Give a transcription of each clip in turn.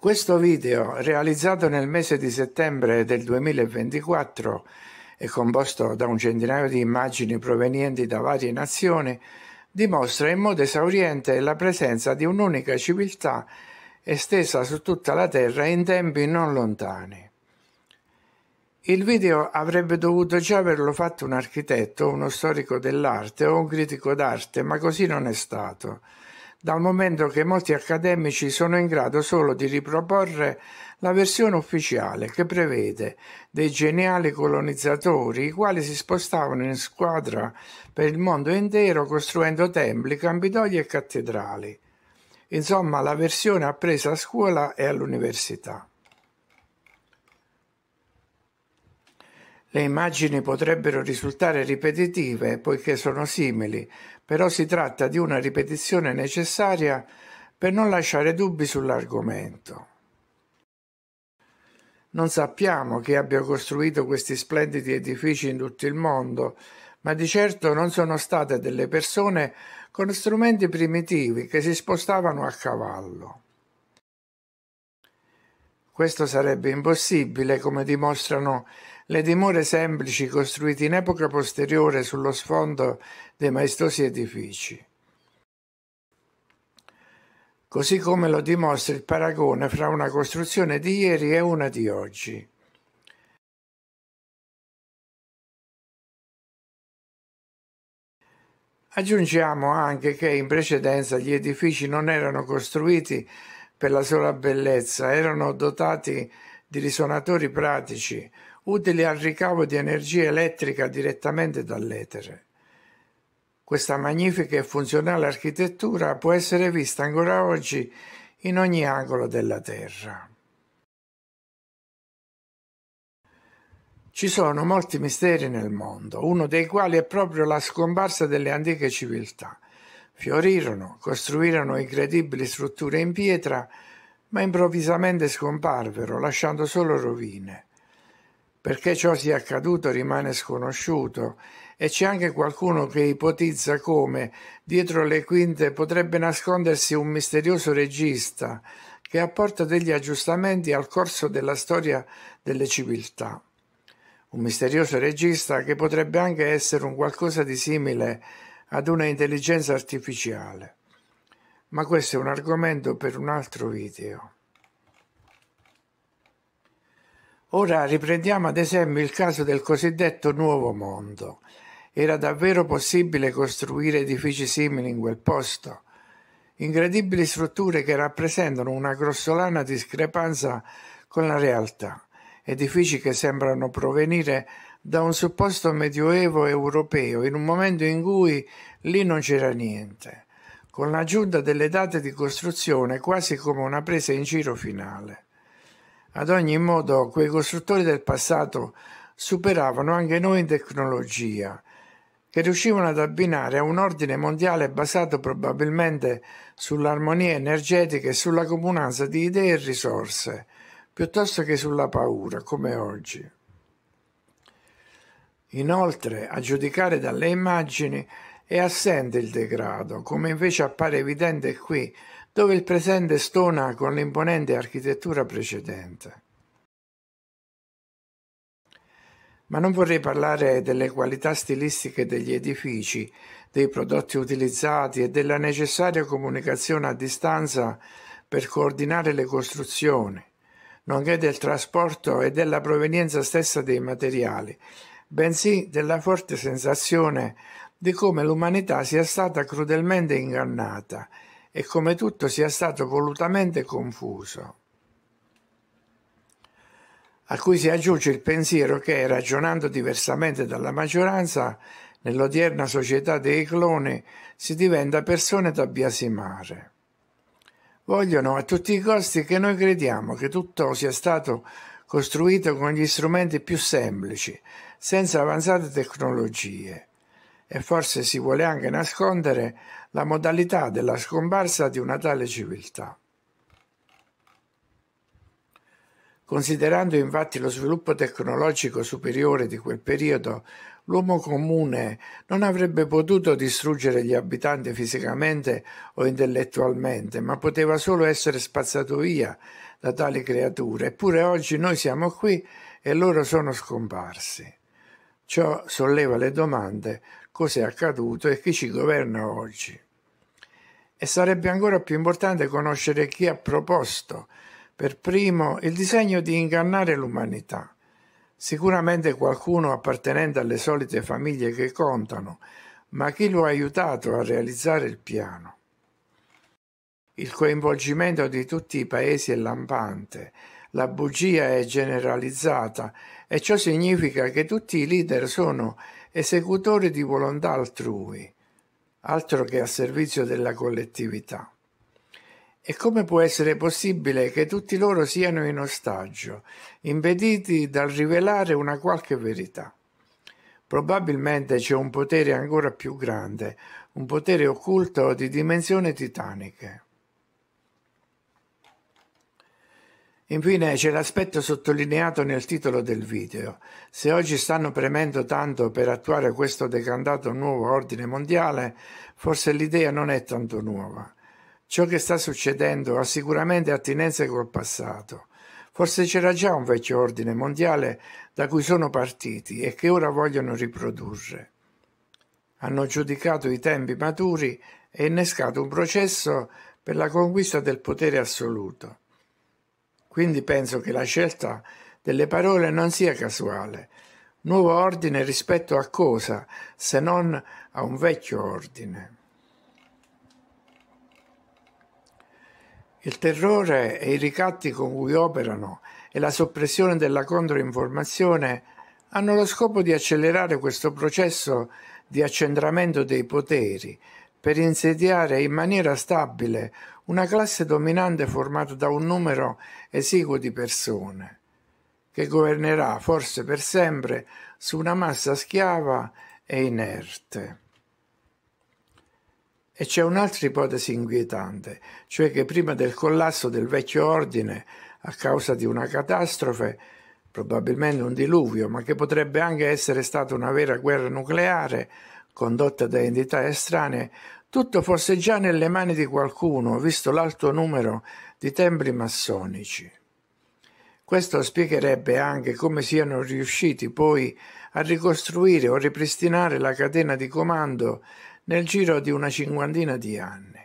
Questo video, realizzato nel mese di settembre del 2024 e composto da un centinaio di immagini provenienti da varie nazioni, dimostra in modo esauriente la presenza di un'unica civiltà estesa su tutta la Terra in tempi non lontani. Il video avrebbe dovuto già averlo fatto un architetto, uno storico dell'arte o un critico d'arte, ma così non è stato dal momento che molti accademici sono in grado solo di riproporre la versione ufficiale che prevede dei geniali colonizzatori i quali si spostavano in squadra per il mondo intero costruendo templi, campidogli e cattedrali. Insomma, la versione appresa a scuola e all'università. Le immagini potrebbero risultare ripetitive poiché sono simili, però si tratta di una ripetizione necessaria per non lasciare dubbi sull'argomento. Non sappiamo chi abbia costruito questi splendidi edifici in tutto il mondo, ma di certo non sono state delle persone con strumenti primitivi che si spostavano a cavallo. Questo sarebbe impossibile, come dimostrano le dimore semplici costruite in epoca posteriore sullo sfondo dei maestosi edifici. Così come lo dimostra il paragone fra una costruzione di ieri e una di oggi. Aggiungiamo anche che in precedenza gli edifici non erano costruiti per la sola bellezza, erano dotati di risonatori pratici, utili al ricavo di energia elettrica direttamente dall'etere. Questa magnifica e funzionale architettura può essere vista ancora oggi in ogni angolo della Terra. Ci sono molti misteri nel mondo, uno dei quali è proprio la scomparsa delle antiche civiltà. Fiorirono, costruirono incredibili strutture in pietra, ma improvvisamente scomparvero, lasciando solo rovine. Perché ciò sia accaduto rimane sconosciuto e c'è anche qualcuno che ipotizza come dietro le quinte potrebbe nascondersi un misterioso regista che apporta degli aggiustamenti al corso della storia delle civiltà. Un misterioso regista che potrebbe anche essere un qualcosa di simile ad una intelligenza artificiale. Ma questo è un argomento per un altro video. Ora riprendiamo ad esempio il caso del cosiddetto Nuovo Mondo. Era davvero possibile costruire edifici simili in quel posto? Incredibili strutture che rappresentano una grossolana discrepanza con la realtà, edifici che sembrano provenire da un supposto medioevo europeo in un momento in cui lì non c'era niente, con l'aggiunta delle date di costruzione quasi come una presa in giro finale. Ad ogni modo, quei costruttori del passato superavano anche noi in tecnologia, che riuscivano ad abbinare a un ordine mondiale basato probabilmente sull'armonia energetica e sulla comunanza di idee e risorse, piuttosto che sulla paura, come oggi. Inoltre, a giudicare dalle immagini, è assente il degrado, come invece appare evidente qui dove il presente stona con l'imponente architettura precedente. Ma non vorrei parlare delle qualità stilistiche degli edifici, dei prodotti utilizzati e della necessaria comunicazione a distanza per coordinare le costruzioni, nonché del trasporto e della provenienza stessa dei materiali, bensì della forte sensazione di come l'umanità sia stata crudelmente ingannata e come tutto sia stato volutamente confuso. A cui si aggiunge il pensiero che, ragionando diversamente dalla maggioranza, nell'odierna società dei cloni si diventa persone da biasimare. Vogliono a tutti i costi che noi crediamo che tutto sia stato costruito con gli strumenti più semplici, senza avanzate tecnologie, e forse si vuole anche nascondere la modalità della scomparsa di una tale civiltà. Considerando infatti lo sviluppo tecnologico superiore di quel periodo, l'uomo comune non avrebbe potuto distruggere gli abitanti fisicamente o intellettualmente, ma poteva solo essere spazzato via da tali creature. Eppure oggi noi siamo qui e loro sono scomparsi. Ciò solleva le domande cos'è accaduto e chi ci governa oggi. E sarebbe ancora più importante conoscere chi ha proposto per primo il disegno di ingannare l'umanità. Sicuramente qualcuno appartenente alle solite famiglie che contano, ma chi lo ha aiutato a realizzare il piano? Il coinvolgimento di tutti i paesi è lampante la bugia è generalizzata e ciò significa che tutti i leader sono esecutori di volontà altrui, altro che a servizio della collettività. E come può essere possibile che tutti loro siano in ostaggio, impediti dal rivelare una qualche verità? Probabilmente c'è un potere ancora più grande, un potere occulto di dimensioni titaniche. Infine c'è l'aspetto sottolineato nel titolo del video. Se oggi stanno premendo tanto per attuare questo decantato nuovo ordine mondiale, forse l'idea non è tanto nuova. Ciò che sta succedendo ha sicuramente attinenze col passato. Forse c'era già un vecchio ordine mondiale da cui sono partiti e che ora vogliono riprodurre. Hanno giudicato i tempi maturi e innescato un processo per la conquista del potere assoluto. Quindi penso che la scelta delle parole non sia casuale. Nuovo ordine rispetto a cosa, se non a un vecchio ordine? Il terrore e i ricatti con cui operano e la soppressione della controinformazione hanno lo scopo di accelerare questo processo di accentramento dei poteri per insediare in maniera stabile una classe dominante formata da un numero esiguo di persone, che governerà forse per sempre su una massa schiava e inerte. E c'è un'altra ipotesi inquietante, cioè che prima del collasso del vecchio ordine, a causa di una catastrofe, probabilmente un diluvio, ma che potrebbe anche essere stata una vera guerra nucleare, condotta da entità estranee, tutto fosse già nelle mani di qualcuno, visto l'alto numero di templi massonici. Questo spiegherebbe anche come siano riusciti poi a ricostruire o ripristinare la catena di comando nel giro di una cinquantina di anni,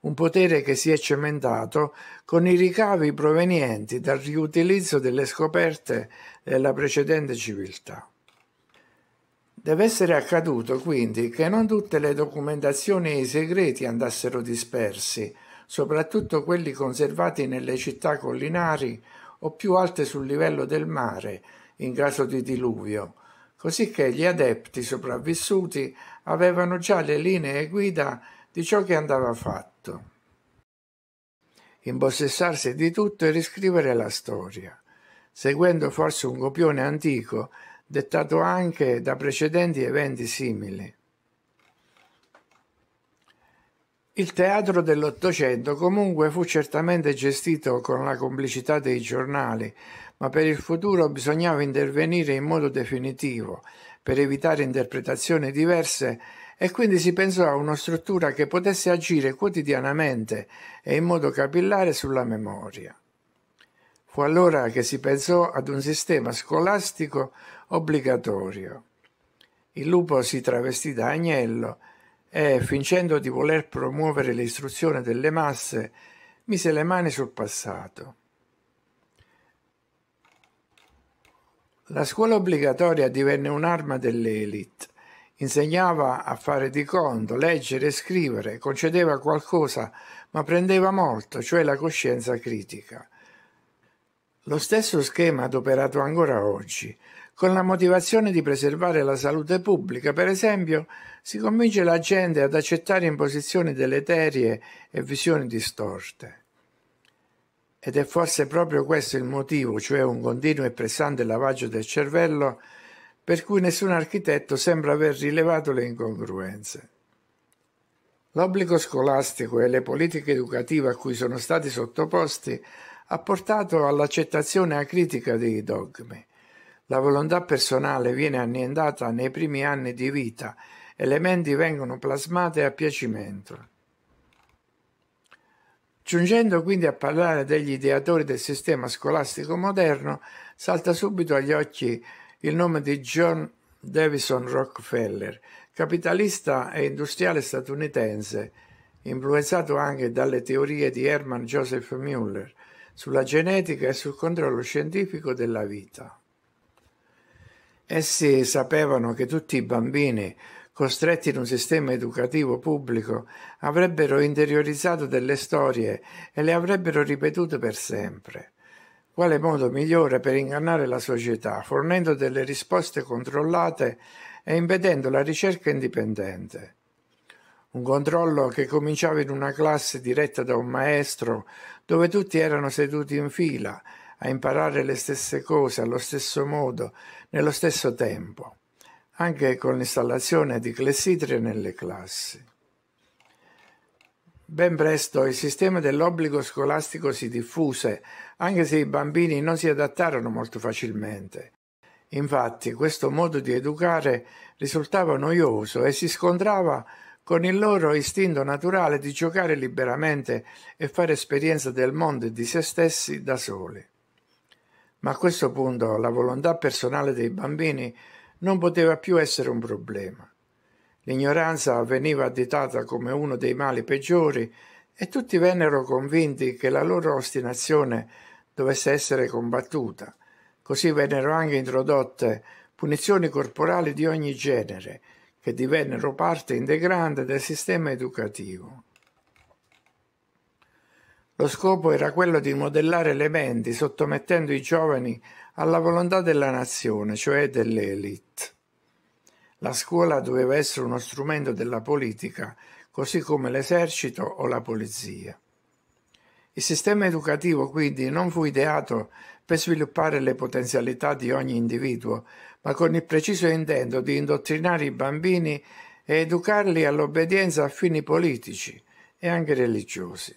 un potere che si è cementato con i ricavi provenienti dal riutilizzo delle scoperte della precedente civiltà. Deve essere accaduto quindi che non tutte le documentazioni e i segreti andassero dispersi, soprattutto quelli conservati nelle città collinari o più alte sul livello del mare, in caso di diluvio, così che gli adepti sopravvissuti avevano già le linee guida di ciò che andava fatto. Imbossessarsi di tutto e riscrivere la storia, seguendo forse un copione antico dettato anche da precedenti eventi simili. Il teatro dell'Ottocento comunque fu certamente gestito con la complicità dei giornali, ma per il futuro bisognava intervenire in modo definitivo, per evitare interpretazioni diverse e quindi si pensò a una struttura che potesse agire quotidianamente e in modo capillare sulla memoria. Fu allora che si pensò ad un sistema scolastico obbligatorio. Il lupo si travestì da agnello e, fingendo di voler promuovere l'istruzione delle masse, mise le mani sul passato. La scuola obbligatoria divenne un'arma dell'elite. Insegnava a fare di conto, leggere e scrivere, concedeva qualcosa, ma prendeva molto, cioè la coscienza critica. Lo stesso schema adoperato ancora oggi, con la motivazione di preservare la salute pubblica, per esempio, si convince la gente ad accettare imposizioni deleterie e visioni distorte. Ed è forse proprio questo il motivo, cioè un continuo e pressante lavaggio del cervello, per cui nessun architetto sembra aver rilevato le incongruenze. L'obbligo scolastico e le politiche educative a cui sono stati sottoposti ha portato all'accettazione acritica dei dogmi. La volontà personale viene annientata nei primi anni di vita e le menti vengono plasmate a piacimento. Giungendo quindi a parlare degli ideatori del sistema scolastico moderno, salta subito agli occhi il nome di John Davison Rockefeller, capitalista e industriale statunitense, influenzato anche dalle teorie di Hermann Joseph Müller sulla genetica e sul controllo scientifico della vita. Essi sapevano che tutti i bambini costretti in un sistema educativo pubblico avrebbero interiorizzato delle storie e le avrebbero ripetute per sempre. Quale modo migliore per ingannare la società, fornendo delle risposte controllate e impedendo la ricerca indipendente? un controllo che cominciava in una classe diretta da un maestro dove tutti erano seduti in fila a imparare le stesse cose allo stesso modo, nello stesso tempo, anche con l'installazione di clessidre nelle classi. Ben presto il sistema dell'obbligo scolastico si diffuse, anche se i bambini non si adattarono molto facilmente. Infatti questo modo di educare risultava noioso e si scontrava con il loro istinto naturale di giocare liberamente e fare esperienza del mondo e di se stessi da soli. Ma a questo punto la volontà personale dei bambini non poteva più essere un problema. L'ignoranza veniva additata come uno dei mali peggiori e tutti vennero convinti che la loro ostinazione dovesse essere combattuta. Così vennero anche introdotte punizioni corporali di ogni genere, che divennero parte integrante del sistema educativo. Lo scopo era quello di modellare le menti sottomettendo i giovani alla volontà della nazione, cioè dell'elite. La scuola doveva essere uno strumento della politica, così come l'esercito o la polizia. Il sistema educativo quindi non fu ideato per sviluppare le potenzialità di ogni individuo, ma con il preciso intento di indottrinare i bambini e educarli all'obbedienza a fini politici e anche religiosi.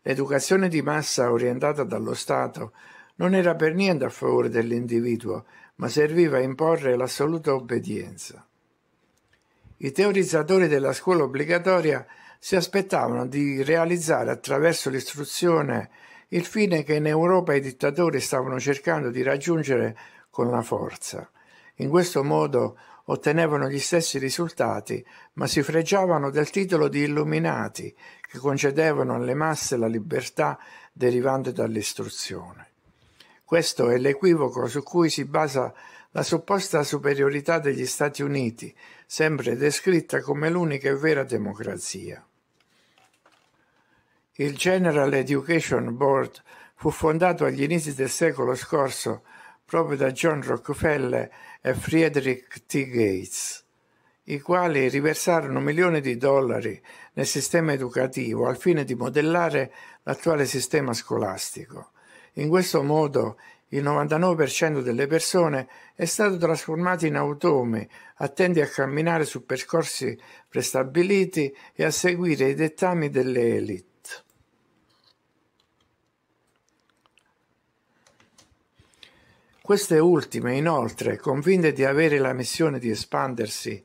L'educazione di massa orientata dallo Stato non era per niente a favore dell'individuo, ma serviva a imporre l'assoluta obbedienza. I teorizzatori della scuola obbligatoria si aspettavano di realizzare attraverso l'istruzione il fine che in Europa i dittatori stavano cercando di raggiungere con la forza. In questo modo ottenevano gli stessi risultati, ma si fregiavano del titolo di illuminati che concedevano alle masse la libertà derivante dall'istruzione. Questo è l'equivoco su cui si basa la supposta superiorità degli Stati Uniti, sempre descritta come l'unica e vera democrazia. Il General Education Board fu fondato agli inizi del secolo scorso proprio da John Rockefeller e Frederick T. Gates, i quali riversarono milioni di dollari nel sistema educativo al fine di modellare l'attuale sistema scolastico. In questo modo il 99% delle persone è stato trasformato in automi, attenti a camminare su percorsi prestabiliti e a seguire i dettami delle elite. Queste ultime, inoltre, convinte di avere la missione di espandersi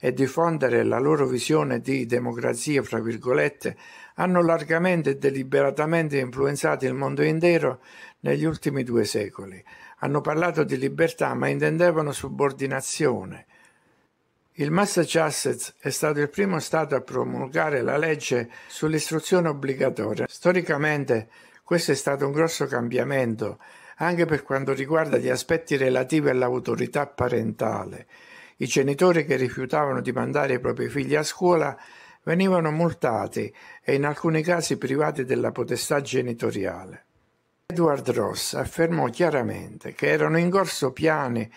e diffondere la loro visione di democrazia, fra virgolette, hanno largamente e deliberatamente influenzato il mondo intero negli ultimi due secoli. Hanno parlato di libertà, ma intendevano subordinazione. Il Massachusetts è stato il primo Stato a promulgare la legge sull'istruzione obbligatoria. Storicamente questo è stato un grosso cambiamento anche per quanto riguarda gli aspetti relativi all'autorità parentale. I genitori che rifiutavano di mandare i propri figli a scuola venivano multati e in alcuni casi privati della potestà genitoriale. Edward Ross affermò chiaramente che erano in corso piani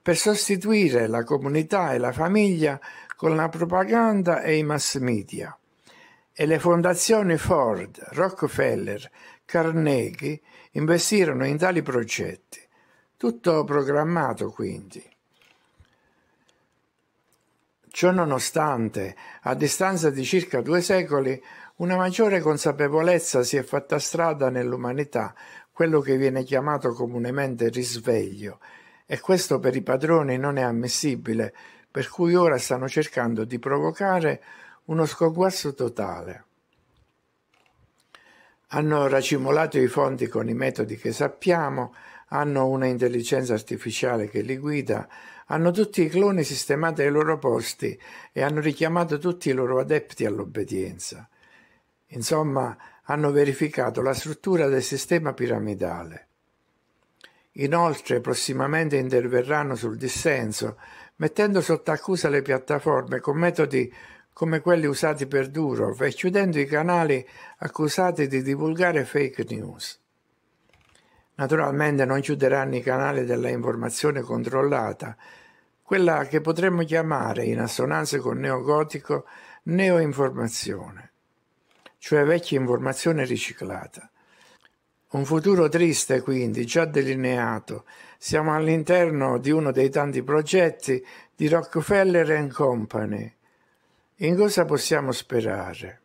per sostituire la comunità e la famiglia con la propaganda e i mass media. E le fondazioni Ford, Rockefeller, Carnegie investirono in tali progetti. Tutto programmato quindi. Ciò nonostante, a distanza di circa due secoli, una maggiore consapevolezza si è fatta strada nell'umanità, quello che viene chiamato comunemente risveglio, e questo per i padroni non è ammissibile, per cui ora stanno cercando di provocare uno sconquasso totale hanno racimolato i fondi con i metodi che sappiamo, hanno una intelligenza artificiale che li guida, hanno tutti i cloni sistemati ai loro posti e hanno richiamato tutti i loro adepti all'obbedienza. Insomma, hanno verificato la struttura del sistema piramidale. Inoltre, prossimamente interverranno sul dissenso, mettendo sotto accusa le piattaforme con metodi come quelli usati per Durov e chiudendo i canali accusati di divulgare fake news. Naturalmente non chiuderanno i canali della informazione controllata, quella che potremmo chiamare, in assonanza con neogotico, neoinformazione, cioè vecchia informazione riciclata. Un futuro triste quindi, già delineato. Siamo all'interno di uno dei tanti progetti di Rockefeller Company, in cosa possiamo sperare?